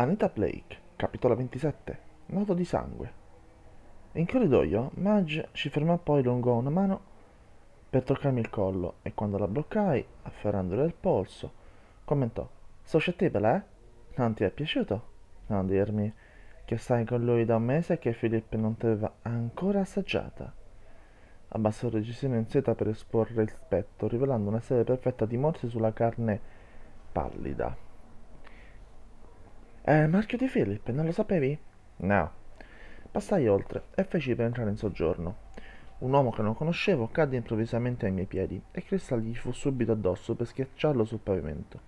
Anita Blake, capitolo 27, nodo di sangue. In corridoio, Madge ci fermò poi lungò una mano per toccarmi il collo e quando la bloccai, afferrandole al polso, commentò «Suscettibile, eh? Non ti è piaciuto? Non dirmi che stai con lui da un mese e che Filippo non ti aveva ancora assaggiata». Abbassò il registro in seta per esporre il petto, rivelando una serie perfetta di morsi sulla carne pallida. Eh, marchio di Philip, non lo sapevi? No. Passai oltre e feci per entrare in soggiorno. Un uomo che non conoscevo cadde improvvisamente ai miei piedi e Crystal gli fu subito addosso per schiacciarlo sul pavimento.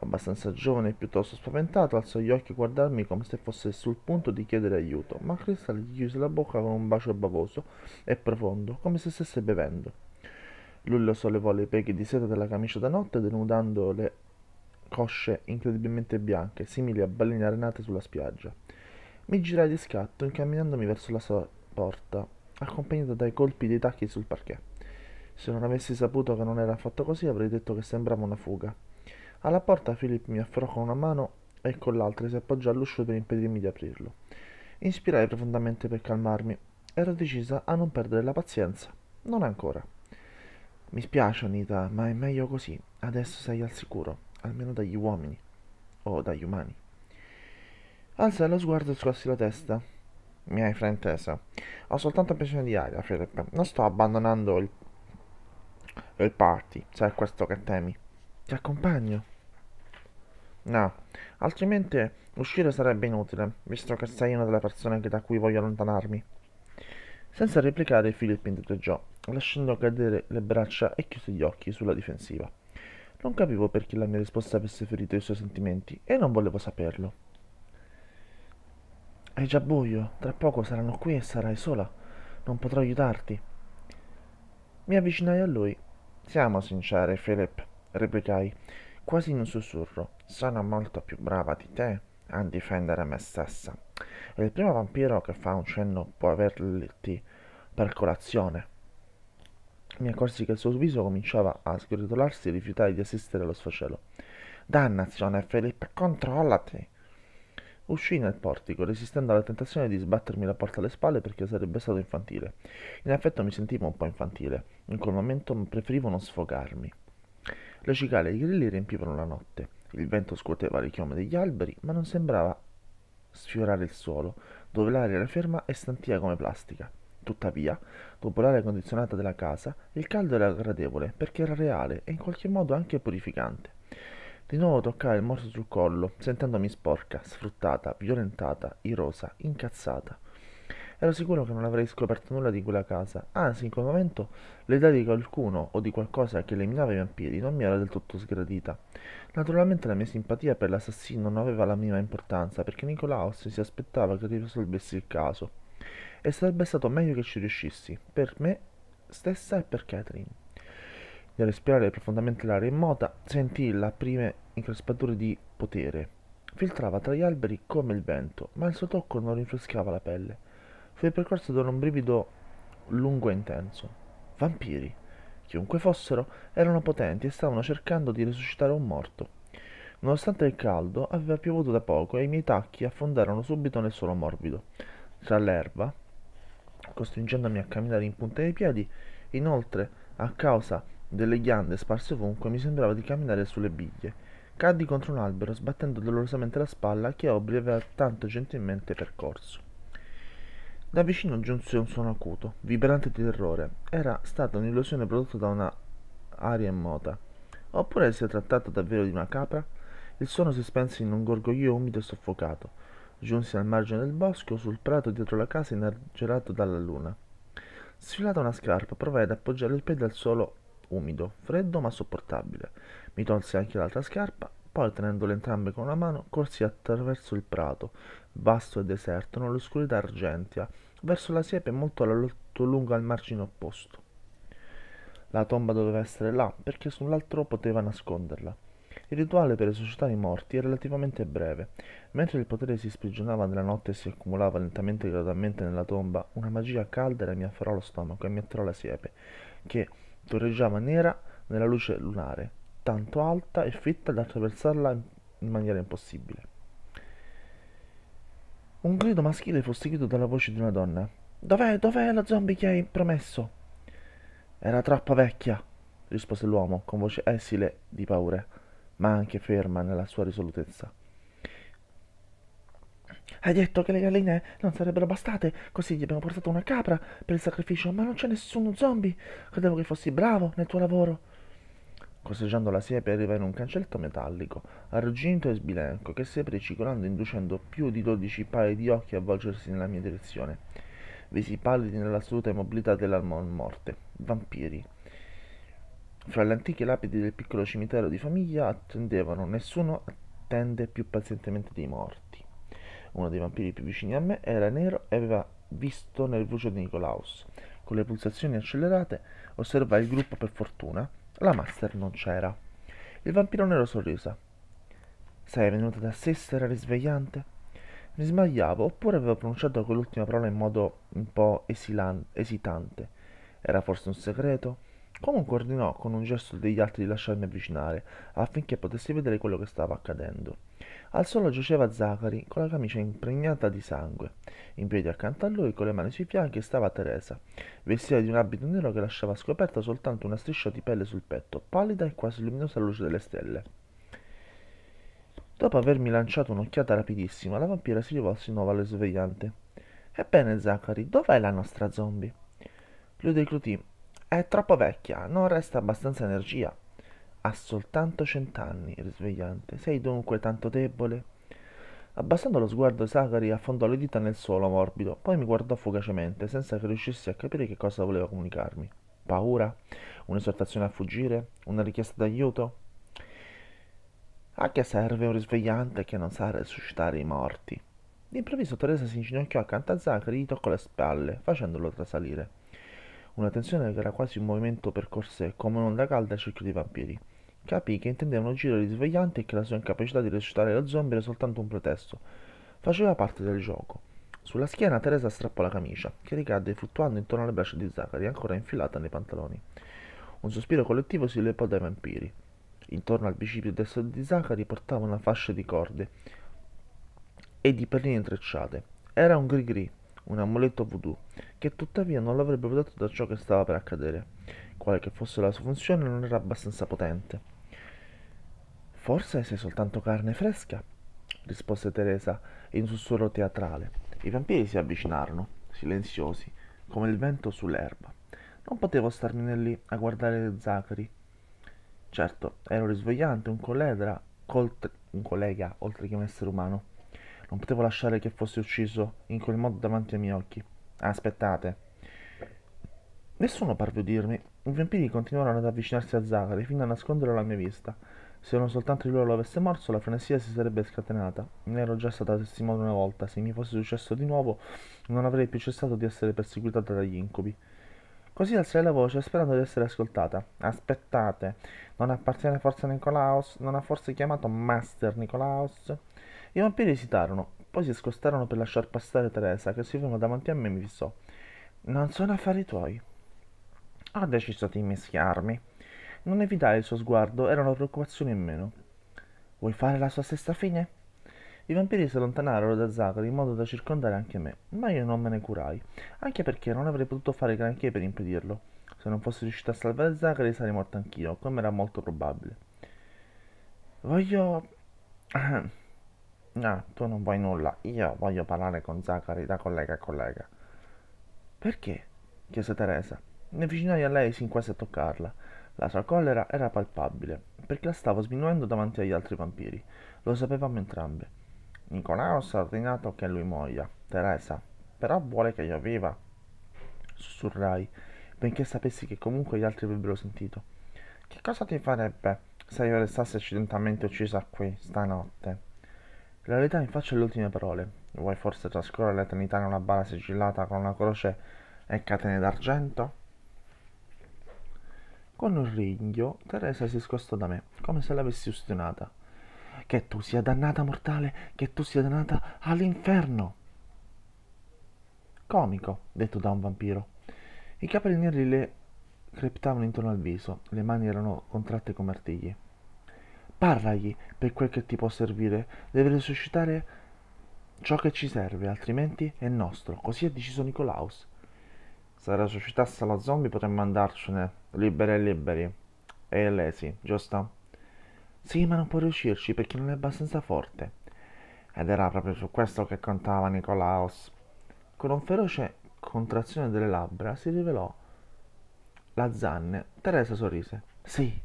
Abbastanza giovane e piuttosto spaventato, alzò gli occhi a guardarmi come se fosse sul punto di chiedere aiuto, ma Crystal gli chiuse la bocca con un bacio bavoso e profondo, come se stesse bevendo. Lui lo sollevò le pieghe di seta della camicia da notte, denudando le cosce incredibilmente bianche, simili a balene arenate sulla spiaggia. Mi girai di scatto incamminandomi verso la sua porta, accompagnato dai colpi dei tacchi sul parquet. Se non avessi saputo che non era affatto così, avrei detto che sembrava una fuga. Alla porta Philip mi afferrò con una mano e con l'altra si appoggiò all'uscio per impedirmi di aprirlo. Inspirai profondamente per calmarmi. Ero decisa a non perdere la pazienza. Non ancora. Mi spiace, Anita, ma è meglio così. Adesso sei al sicuro almeno dagli uomini o dagli umani. Alza lo sguardo e scossi la testa. Mi hai fraintesa. Eh, Ho soltanto bisogno di aria, Filippo. Non sto abbandonando il, il party, se è questo che temi. Ti accompagno. No, altrimenti uscire sarebbe inutile, visto che sei una delle persone da cui voglio allontanarmi. Senza replicare, Philip indietreggiò, lasciando cadere le braccia e chiuse gli occhi sulla difensiva. Non capivo perché la mia risposta avesse ferito i suoi sentimenti e non volevo saperlo. È già buio, tra poco saranno qui e sarai sola. Non potrò aiutarti. Mi avvicinai a lui. Siamo sincere, Philip, replicai, quasi in un sussurro. Sono molto più brava di te a difendere me stessa. E il primo vampiro che fa un cenno può averti per colazione mi accorsi che il suo viso cominciava a sgretolarsi e rifiutai di assistere allo sfacelo. Dannazione, Felipe, controllati! Uscii nel portico, resistendo alla tentazione di sbattermi la porta alle spalle perché sarebbe stato infantile. In effetti mi sentivo un po' infantile, in quel momento preferivo non sfogarmi. Le cicale e i grilli riempivano la notte, il vento scuoteva le chiome degli alberi, ma non sembrava sfiorare il suolo, dove l'aria era ferma e stantia come plastica. Tuttavia, dopo l'aria condizionata della casa, il caldo era gradevole perché era reale e in qualche modo anche purificante. Di nuovo toccai il morso sul collo, sentendomi sporca, sfruttata, violentata, irosa, incazzata. Ero sicuro che non avrei scoperto nulla di quella casa, anzi in quel momento l'idea di qualcuno o di qualcosa che eliminava i vampiri non mi era del tutto sgradita. Naturalmente la mia simpatia per l'assassino non aveva la minima importanza perché Nicolaus si aspettava che risolvessi il caso e sarebbe stato meglio che ci riuscissi, per me stessa e per Catherine. Nel respirare profondamente l'aria immota, sentii la prime increspature di potere. Filtrava tra gli alberi come il vento, ma il suo tocco non rinfrescava la pelle. Fui percorso da un brivido lungo e intenso. Vampiri, chiunque fossero, erano potenti e stavano cercando di resuscitare un morto. Nonostante il caldo, aveva piovuto da poco e i miei tacchi affondarono subito nel suolo morbido. Tra l'erba, costringendomi a camminare in punta di piedi. Inoltre, a causa delle ghiande sparse ovunque, mi sembrava di camminare sulle biglie. Caddi contro un albero, sbattendo dolorosamente la spalla che Aubrey aveva tanto gentilmente percorso. Da vicino giunse un suono acuto, vibrante di terrore. Era stata un'illusione prodotta da una aria immota. Oppure si è trattato davvero di una capra? Il suono si spense in un gorgoglio umido e soffocato. Giunsi al margine del bosco, sul prato dietro la casa inargerato dalla luna. Sfilata una scarpa, provai ad appoggiare il piede al suolo umido, freddo ma sopportabile. Mi tolse anche l'altra scarpa, poi tenendole entrambe con una mano, corsi attraverso il prato, vasto e deserto, nell'oscurità argentea, verso la siepe molto lunga al margine opposto. La tomba doveva essere là, perché sull'altro poteva nasconderla. Il rituale per esorcitare i morti è relativamente breve. Mentre il potere si sprigionava nella notte e si accumulava lentamente e gradualmente nella tomba, una magia calda mi afferrò lo stomaco e mi atterrò la siepe, che torreggiava nera nella luce lunare, tanto alta e fitta da attraversarla in maniera impossibile. Un grido maschile fu seguito dalla voce di una donna. Dov'è, dov'è la zombie che hai promesso? Era troppo vecchia, rispose l'uomo con voce esile di paura ma anche ferma nella sua risolutezza. Hai detto che le galline non sarebbero bastate, così gli abbiamo portato una capra per il sacrificio, ma non c'è nessuno zombie. Credevo che fossi bravo nel tuo lavoro. Costeggiando la siepe arriva in un cancelletto metallico, arrugginito e sbilenco, che si aprì cicolando inducendo più di dodici paia di occhi a volgersi nella mia direzione. Visi pallidi nell'assoluta immobilità della morte. Vampiri. Fra le antiche lapidi del piccolo cimitero di famiglia attendevano, nessuno attende più pazientemente dei morti. Uno dei vampiri più vicini a me era nero e aveva visto nel voce di Nicolaus. Con le pulsazioni accelerate osservai il gruppo per fortuna. La master non c'era. Il vampiro nero sorrise. Sei venuta da sé, sera risvegliante? Mi sbagliavo, oppure avevo pronunciato quell'ultima parola in modo un po' esilan- esitante. Era forse un segreto? Comunque ordinò con un gesto degli altri di lasciarmi avvicinare, affinché potessi vedere quello che stava accadendo. Al suolo giaceva Zachary con la camicia impregnata di sangue. In piedi accanto a lui, con le mani sui fianchi, stava Teresa, vestita di un abito nero che lasciava scoperta soltanto una striscia di pelle sul petto, pallida e quasi luminosa alla luce delle stelle. Dopo avermi lanciato un'occhiata rapidissima, la vampira si rivolse di nuovo alle svegliante. Ebbene, Zachary, dov'è la nostra zombie? Lui declutì è troppo vecchia, non resta abbastanza energia. Ha soltanto cent'anni, risvegliante. Sei dunque tanto debole? Abbassando lo sguardo, Zachary affondò le dita nel suolo morbido, poi mi guardò fugacemente, senza che riuscissi a capire che cosa voleva comunicarmi. Paura? Un'esortazione a fuggire? Una richiesta d'aiuto? A che serve un risvegliante che non sa resuscitare i morti? D'improvviso Teresa si inginocchiò accanto a Zachary e gli toccò le spalle, facendolo trasalire. Una tensione che era quasi un movimento percorse come un'onda calda a cerchio di vampiri. Capì che intendeva un giro risvegliante e che la sua incapacità di recitare lo zombie era soltanto un pretesto. Faceva parte del gioco. Sulla schiena Teresa strappò la camicia, che ricadde fluttuando intorno alle braccia di Zachary, ancora infilata nei pantaloni. Un sospiro collettivo si lepò dai vampiri. Intorno al bicipite destro di Zachary portava una fascia di corde e di perline intrecciate. Era un gri-gri, un amuletto voodoo, che tuttavia non l'avrebbe protetto da ciò che stava per accadere, quale che fosse la sua funzione non era abbastanza potente. Forse sei soltanto carne fresca, rispose Teresa in sussurro teatrale. I vampiri si avvicinarono, silenziosi, come il vento sull'erba. Non potevo starmene lì a guardare Zachary. Certo, ero risvegliante, un collega, colt- un collega oltre che un essere umano. Non potevo lasciare che fosse ucciso in quel modo davanti ai miei occhi. Aspettate. Nessuno parve dirmi. I vampiri continuarono ad avvicinarsi a Zachary fino a nascondere la mia vista. Se uno soltanto di loro l'avesse morso, la frenesia si sarebbe scatenata. Ne ero già stata testimone una volta. Se mi fosse successo di nuovo, non avrei più cessato di essere perseguitata dagli incubi. Così alzai la voce, sperando di essere ascoltata. Aspettate, non appartiene forse a Nicolaus? Non ha forse chiamato Master Nicolaus? I vampiri esitarono. Poi si scostarono per lasciar passare Teresa, che si fermò davanti a me e mi fissò. Non sono affari tuoi. Ho deciso di mischiarmi. Non evitai il suo sguardo, era una preoccupazione in meno. Vuoi fare la sua stessa fine? I vampiri si allontanarono da Zachary in modo da circondare anche me, ma io non me ne curai, anche perché non avrei potuto fare granché per impedirlo. Se non fossi riuscito a salvare Zachary sarei morto anch'io, come era molto probabile. Voglio... No, ah, tu non vuoi nulla, io voglio parlare con Zachary da collega a collega. Perché? chiese Teresa. Mi avvicinai a lei sin quasi a toccarla. La sua collera era palpabile, perché la stavo sminuendo davanti agli altri vampiri. Lo sapevamo entrambe. Nicolaos ha ordinato che lui muoia, Teresa, però vuole che io viva. Sussurrai, benché sapessi che comunque gli altri avrebbero sentito. Che cosa ti farebbe se io restassi accidentalmente uccisa qui, stanotte? La realtà in faccia alle ultime parole. Vuoi forse trascorrere l'eternità in una bara sigillata con una croce e catene d'argento? Con un ringhio, Teresa si scostò da me, come se l'avessi ustionata. Che tu sia dannata mortale, che tu sia dannata all'inferno! Comico, detto da un vampiro. I capelli neri le creptavano intorno al viso, le mani erano contratte come artigli. Parlagli per quel che ti può servire, deve resuscitare ciò che ci serve, altrimenti è nostro. Così ha deciso Nicolaus. Se resuscitasse la zombie potremmo andarcene, liberi e liberi. E illesi, giusto? Sì, ma non può riuscirci perché non è abbastanza forte. Ed era proprio su questo che contava Nicolaus. Con un feroce contrazione delle labbra si rivelò. La zanne, Teresa sorrise. Sì,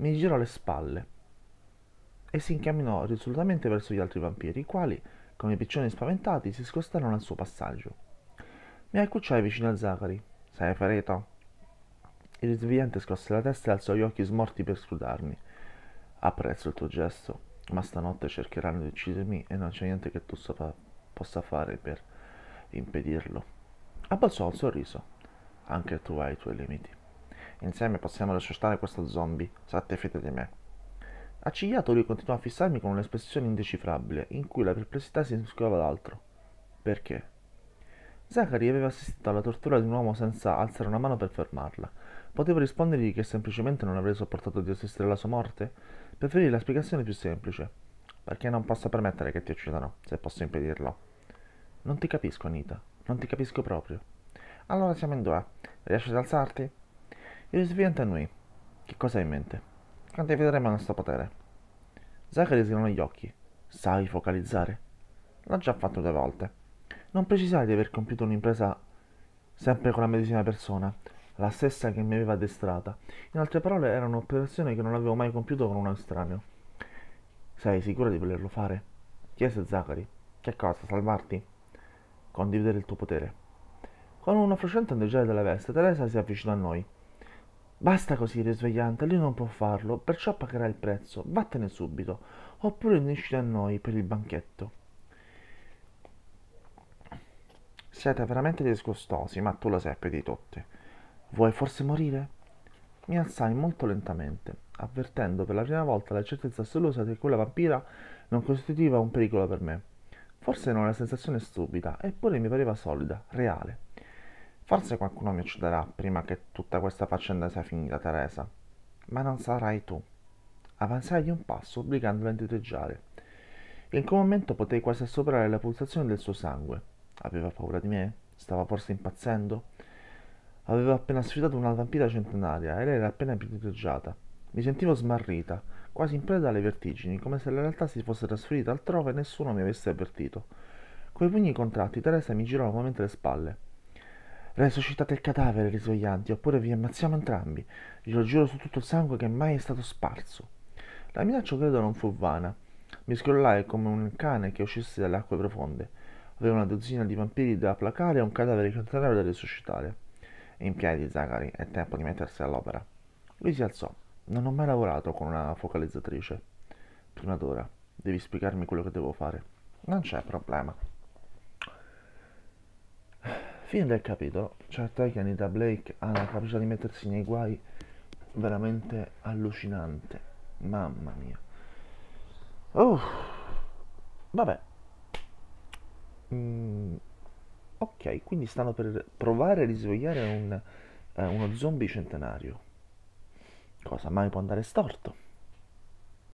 mi girò le spalle e si incamminò risolutamente verso gli altri vampiri, i quali, come piccioni spaventati, si scostarono al suo passaggio. Mi accucciai vicino a Zachary. Sei ferito? Il risvegliante scosse la testa e alzò gli occhi smorti per scrutarmi. Apprezzo il tuo gesto, ma stanotte cercheranno di uccidermi e non c'è niente che tu sopra- possa fare per impedirlo. Abbassò un sorriso. Anche tu hai i tuoi limiti. Insieme possiamo resuscitare questo zombie. Satti fede di me. Accigliato lui continuò a fissarmi con un'espressione indecifrabile, in cui la perplessità si mescolava d'altro. Perché? Zachary aveva assistito alla tortura di un uomo senza alzare una mano per fermarla. Potevo rispondergli che semplicemente non avrei sopportato di assistere alla sua morte? Preferì la spiegazione più semplice. Perché non posso permettere che ti uccidano, se posso impedirlo. Non ti capisco, Anita. Non ti capisco proprio. Allora siamo in due. Riesci ad alzarti? Il a noi. Che cosa hai in mente? Quante vedremo il nostro potere? Zachary sgranò gli occhi. Sai focalizzare? L'ho già fatto due volte. Non precisai di aver compiuto un'impresa sempre con la medesima persona, la stessa che mi aveva addestrata. In altre parole, era un'operazione che non avevo mai compiuto con un estraneo. Sei sicuro di volerlo fare? chiese Zachary. Che cosa, salvarti? Condividere il tuo potere. Con una frusciante ondeggiare della veste, Teresa si avvicinò a noi. Basta così, risvegliante, lui non può farlo, perciò pagherà il prezzo. Vattene subito, oppure unisci a noi per il banchetto. Siete veramente disgustosi, ma tu lo sai più di tutti. Vuoi forse morire? Mi alzai molto lentamente, avvertendo per la prima volta la certezza assoluta che quella vampira non costituiva un pericolo per me. Forse era una sensazione stupida, eppure mi pareva solida, reale. Forse qualcuno mi ucciderà prima che tutta questa faccenda sia finita, Teresa. Ma non sarai tu. Avanzai di un passo, obbligandola a indietreggiare. In quel momento potei quasi assoprare la pulsazione del suo sangue. Aveva paura di me? Stava forse impazzendo? Avevo appena sfidato una vampira centenaria e lei era appena indietreggiata. Mi sentivo smarrita, quasi in preda alle vertigini, come se la realtà si fosse trasferita altrove e nessuno mi avesse avvertito. Coi pugni contratti, Teresa mi girò nuovamente le spalle. Resuscitate il cadavere, risoglianti, oppure vi ammazziamo entrambi. Glielo giuro su tutto il sangue che mai è stato sparso. La minaccia credo non fu vana. Mi scrollai come un cane che uscisse dalle acque profonde. Avevo una dozzina di vampiri da placare e un cadavere centenario da resuscitare. In piedi, Zachary, è tempo di mettersi all'opera. Lui si alzò. Non ho mai lavorato con una focalizzatrice. Prima d'ora, devi spiegarmi quello che devo fare. Non c'è problema. Fine del capitolo, certo è che Anita Blake ha la capacità di mettersi nei guai veramente allucinante, mamma mia. Oh, vabbè. Mm, ok, quindi stanno per provare a risvegliare un, eh, uno zombie centenario. Cosa mai può andare storto?